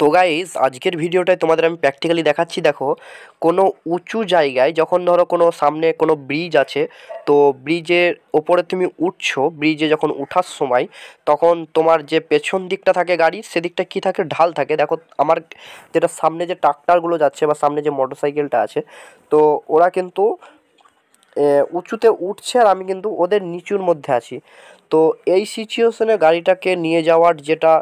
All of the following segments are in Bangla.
তো গাইজ আজকের ভিডিওটায় তোমাদের আমি প্র্যাকটিক্যালি দেখাচ্ছি দেখো কোনো উঁচু জায়গায় যখন ধরো কোনো সামনে কোনো ব্রিজ আছে তো ব্রিজের ওপরে তুমি উঠছো ব্রিজে যখন উঠার সময় তখন তোমার যে পেছন দিকটা থাকে গাড়ির সেদিকটা কি থাকে ঢাল থাকে দেখো আমার যেটা সামনে যে ট্রাক্টারগুলো যাচ্ছে বা সামনে যে মোটরসাইকেলটা আছে তো ওরা কিন্তু উঁচুতে উঠছে আর আমি কিন্তু ওদের নিচুর মধ্যে আছি তো এই সিচুয়েশনে গাড়িটাকে নিয়ে যাওয়ার যেটা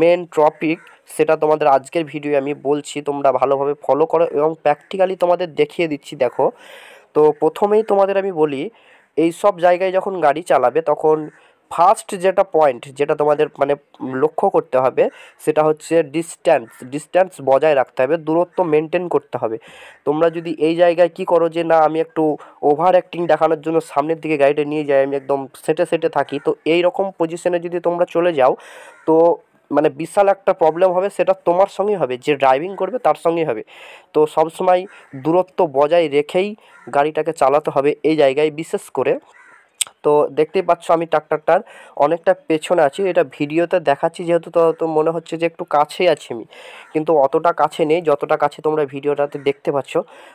মেন টপিক সেটা তোমাদের আজকের ভিডিও আমি বলছি তোমরা ভালোভাবে ফলো করো এবং প্র্যাকটিক্যালি তোমাদের দেখিয়ে দিচ্ছি দেখো তো প্রথমেই তোমাদের আমি বলি এই সব জায়গায় যখন গাড়ি চালাবে তখন ফার্স্ট যেটা পয়েন্ট যেটা তোমাদের মানে লক্ষ্য করতে হবে সেটা হচ্ছে ডিস্ট্যান্স ডিস্ট্যান্স বজায় রাখতে হবে দূরত্ব মেনটেন করতে হবে তোমরা যদি এই জায়গায় কি করো যে না আমি একটু ওভার অ্যাক্টিং দেখানোর জন্য সামনের দিকে গাড়িটা নিয়ে যাই আমি একদম সেটে সেটে থাকি তো এই রকম পজিশনে যদি তোমরা চলে যাও তো মানে বিশাল একটা প্রবলেম হবে সেটা তোমার সঙ্গেই হবে যে ড্রাইভিং করবে তার সঙ্গেই হবে তো সবসময় দূরত্ব বজায় রেখেই গাড়িটাকে চালাতে হবে এই জায়গায় বিশেষ করে তো দেখতেই পাচ্ছ আমি ট্রাক্টরটার অনেকটা পেছনে আছি এটা ভিডিওতে দেখাচ্ছি যেহেতু তো মনে হচ্ছে যে একটু কাছেই আছি আমি কিন্তু অতটা কাছে নেই যতটা কাছে তোমরা ভিডিওটাতে দেখতে পাচ্ছ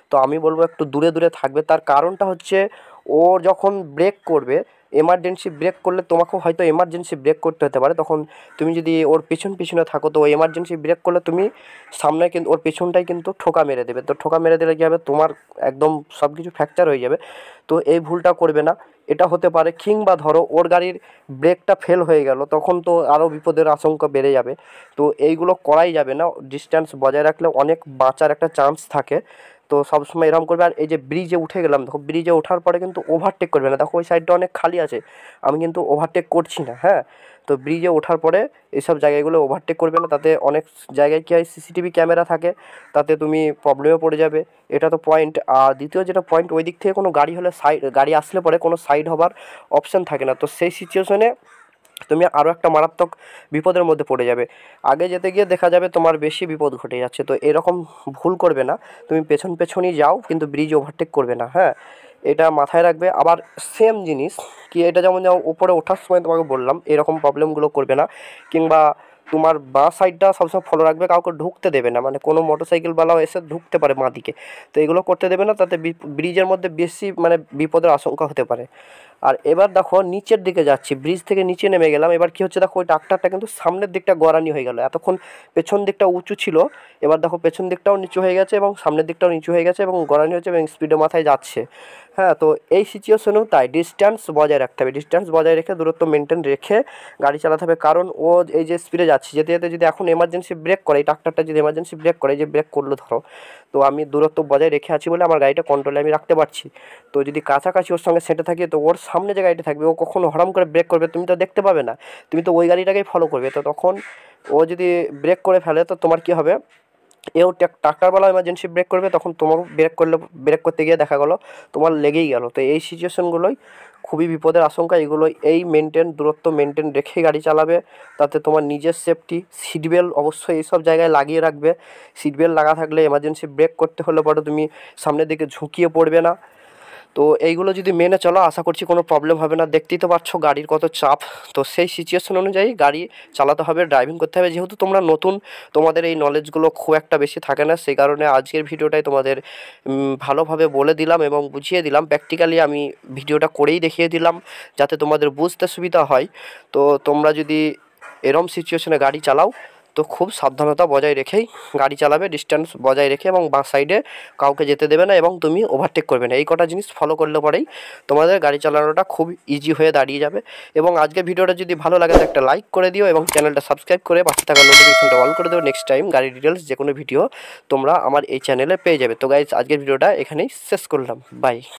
তো আমি বলবো একটু দূরে দূরে থাকবে তার কারণটা হচ্ছে ও যখন ব্রেক করবে এমার্জেন্সি ব্রেক করলে তোমাকেও হয়তো এমার্জেন্সি ব্রেক করতে হতে পারে তখন তুমি যদি ওর পেছন পিছনে থাকো তো এমার্জেন্সি ব্রেক করলে তুমি সামনে কিন্তু ওর পেছনটাই কিন্তু ঠোকা মেরে দেবে তো ঠোকা মেরে দিলে কী হবে তোমার একদম সব কিছু ফ্র্যাকচার হয়ে যাবে তো এই ভুলটা করবে না এটা হতে পারে কিংবা ধরো ওর গাড়ির ব্রেকটা ফেল হয়ে গেল তখন তো আরও বিপদের আশঙ্কা বেড়ে যাবে তো এইগুলো করাই যাবে না ডিস্ট্যান্স বজায় রাখলে অনেক বাঁচার একটা চান্স থাকে তো সবসময় এরকম করবে আর এই যে ব্রিজে উঠে গেলাম দেখো ব্রিজে ওঠার পরে কিন্তু ওভারটেক করবে না দেখো ওই সাইডটা অনেক খালি আছে আমি কিন্তু ওভারটেক করছি না হ্যাঁ তো ব্রিজে ওঠার পরে এইসব জায়গাগুলো ওভারটেক করবে না তাতে অনেক জায়গায় কী হয় সিসিটিভি ক্যামেরা থাকে তাতে তুমি প্রবলেমে পড়ে যাবে এটা তো পয়েন্ট আর দ্বিতীয় যেটা পয়েন্ট ওই দিক থেকে কোনো গাড়ি হলে সাইড গাড়ি আসলে পরে কোনো সাইড হবার অপশান থাকে না তো সেই সিচুয়েশনে তুমি আরও একটা মারাত্মক বিপদের মধ্যে পড়ে যাবে আগে যেতে গিয়ে দেখা যাবে তোমার বেশি বিপদ ঘটে যাচ্ছে তো এরকম ভুল করবে না তুমি পেছন পেছনই যাও কিন্তু ব্রিজ ওভারটেক করবে না হ্যাঁ এটা মাথায় রাখবে আবার সেম জিনিস কি এটা যেমন যেমন উপরে ওঠার সময় তোমাকে বললাম এরকম প্রবলেমগুলো করবে না কিংবা তোমার বাঁ সাইডটা সবসময় ফলো রাখবে কাউকে ঢুকতে দেবে না মানে কোনো মোটরসাইকেলওয়ালাও এসে ঢুকতে পারে মা দিকে তো এগুলো করতে দেবে না তাতে ব্রিজের মধ্যে বেশি মানে বিপদের আশঙ্কা হতে পারে আর এবার দেখো নিচের দিকে যাচ্ছি ব্রিজ থেকে নিচে নেমে গেলাম এবার কি হচ্ছে দেখো ওই ট্রাক্টরটা কিন্তু সামনের দিকটা গড়ানি হয়ে গেল এতক্ষণ পেছন দিকটা উঁচু ছিল এবার দেখো পেছন দিকটাও নিচু হয়ে গেছে এবং সামনের দিকটাও নিচু হয়ে গেছে এবং গড়ানি হচ্ছে এবং স্পিডে মাথায় যাচ্ছে হ্যাঁ তো এই সিচুয়েশনেও তাই ডিস্ট্যান্স বজায় রাখতে হবে ডিস্ট্যান্স বজায় রেখে দূরত্ব মেনটেন রেখে গাড়ি চালাতে হবে কারণ ও এই যে স্পিডে যাচ্ছে যেতে যেতে যদি এখন এমার্জেন্সি ব্রেক করে এই ট্রাক্টরটা যদি এমার্জেন্সি ব্রেক করে যে ব্রেক করলো ধরো তো আমি দূরত্ব বজায় রেখে আছি বলে আমার গাড়িটা কন্ট্রোলে আমি রাখতে পারছি তো যদি কাছাকাছি ওর সঙ্গে সেটে থাকি তো ওর সামনে যে গাড়িটা থাকবে ও কখনো হরাম করে ব্রেক করবে তুমি তো দেখতে পাবে না তুমি তো ওই গাড়িটাকেই ফলো করবে তো তখন ও যদি ব্রেক করে ফেলে তো তোমার কি হবে এও ট্রাক্টারওয়ালা এমার্জেন্সি ব্রেক করবে তখন তোমারও ব্রেক করলে ব্রেক করতে গিয়ে দেখা গেলো তোমার লেগেই গেল তো এই সিচুয়েশনগুলোই খুবই বিপদের আশঙ্কা এগুলো এই মেনটেন দূরত্ব মেনটেন রেখে গাড়ি চালাবে তাতে তোমার নিজের সেফটি সিট বেল্ট অবশ্যই এইসব জায়গায় লাগিয়ে রাখবে সিট বেল্ট লাগা থাকলে এমার্জেন্সি ব্রেক করতে হলে পরে তুমি সামনের দিকে ঝুঁকিয়ে পড়বে না তো এইগুলো যদি মেনে চলো আশা করছি কোনো প্রবলেম হবে না দেখতেই তো পারছো গাড়ির কত চাপ তো সেই সিচুয়েশন অনুযায়ী গাড়ি চালাতে হবে ড্রাইভিং করতে হবে যেহেতু তোমরা নতুন তোমাদের এই নলেজগুলো খুব একটা বেশি থাকে না সেই কারণে আজকের ভিডিওটাই তোমাদের ভালোভাবে বলে দিলাম এবং বুঝিয়ে দিলাম প্র্যাকটিক্যালি আমি ভিডিওটা করেই দেখিয়ে দিলাম যাতে তোমাদের বুঝতে সুবিধা হয় তো তোমরা যদি এরম সিচুয়েশনে গাড়ি চালাও তো খুব সাবধানতা বজায় রেখেই গাড়ি চালাবে ডিস্ট্যান্স বজায় রেখে এবং বাঁ সাইডে কাউকে যেতে দেবে না এবং তুমি ওভারটেক করবে না এই কটা জিনিস ফলো করলে পরেই তোমাদের গাড়ি চালানোটা খুব ইজি হয়ে দাঁড়িয়ে যাবে এবং আজকে ভিডিওটা যদি ভালো লাগে তো একটা লাইক করে দিও এবং চ্যানেলটা সাবস্ক্রাইব করে পাশে থাকা নোটিফিকেশনটা অন করে দেবো নেক্সট টাইম গাড়ি ডিটেলস যে কোনো ভিডিও তোমরা আমার এই চ্যানেলে পেয়ে যাবে তো গাইজ আজকের ভিডিওটা এখানেই শেষ করলাম বাই